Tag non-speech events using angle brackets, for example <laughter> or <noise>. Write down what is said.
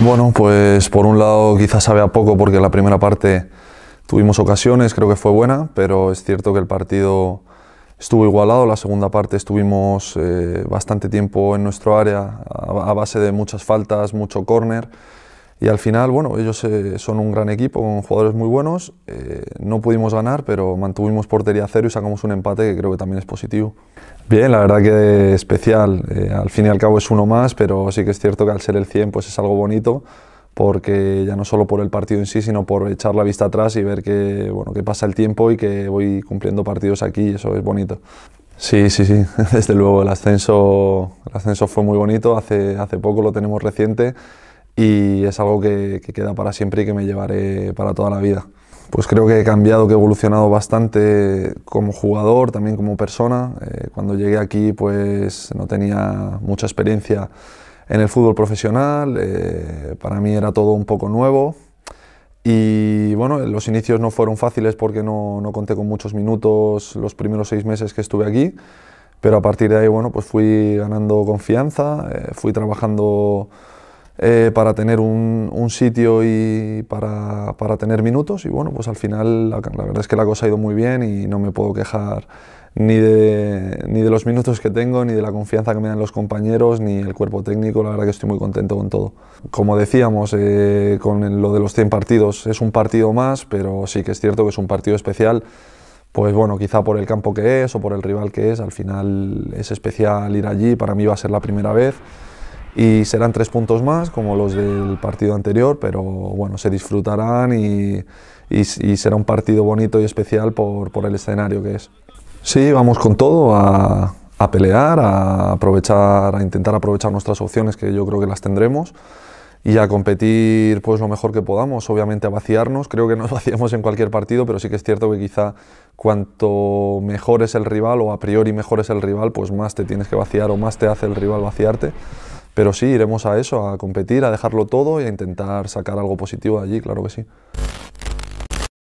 Bueno, pues por un lado quizás sabe a poco porque en la primera parte tuvimos ocasiones, creo que fue buena, pero es cierto que el partido estuvo igualado, la segunda parte estuvimos eh, bastante tiempo en nuestro área a base de muchas faltas, mucho córner y al final, bueno, ellos eh, son un gran equipo con jugadores muy buenos. Eh, no pudimos ganar, pero mantuvimos portería cero y sacamos un empate que creo que también es positivo. Bien, la verdad que especial. Eh, al fin y al cabo es uno más, pero sí que es cierto que al ser el 100 pues es algo bonito porque ya no solo por el partido en sí, sino por echar la vista atrás y ver que, bueno, que pasa el tiempo y que voy cumpliendo partidos aquí y eso es bonito. Sí, sí, sí, <laughs> desde luego el ascenso, el ascenso fue muy bonito, hace, hace poco lo tenemos reciente y es algo que, queda para siempre y que me llevaré para toda la vida. Pues creo que he cambiado, que he evolucionado bastante como jugador, también como persona. Eh, cuando llegué aquí pues no tenía mucha experiencia en el fútbol profesional, eh, para mí era todo un poco nuevo, y bueno, los inicios no fueron fáciles porque no, conté con muchos minutos los primeros seis meses que estuve aquí, pero a partir de ahí, bueno, pues fui ganando confianza, eh, fui trabajando eh, para tener un, sitio y para, para, tener minutos. Y bueno, pues al final la, verdad es que la cosa ha ido muy bien y no me puedo quejar ni de, ni de los minutos que tengo, ni de la confianza que me dan los compañeros, ni el cuerpo técnico. La verdad que estoy muy contento con todo. Como decíamos, eh, con lo de los 100 partidos, es un partido más, pero sí que es cierto que es un partido especial pues bueno, quizá por el campo que es o por el rival que es, al final es especial ir allí, para mí va a ser la primera vez y serán tres puntos más, como los del partido anterior, pero bueno, se disfrutarán y, será un partido bonito y especial por, el escenario que es. Sí, vamos con todo a, pelear, a aprovechar, a intentar aprovechar nuestras opciones, que yo creo que las tendremos y a competir pues lo mejor que podamos, obviamente a vaciarnos, creo que nos <laughs> vaciamos en cualquier partido, pero sí que es cierto que quizá cuanto mejor es el rival o a priori mejor es el rival, pues más te tienes que vaciar o más te hace el rival vaciarte. Pero sí, iremos a eso, a competir, a dejarlo todo y e a intentar sacar algo positivo de allí, claro que sí.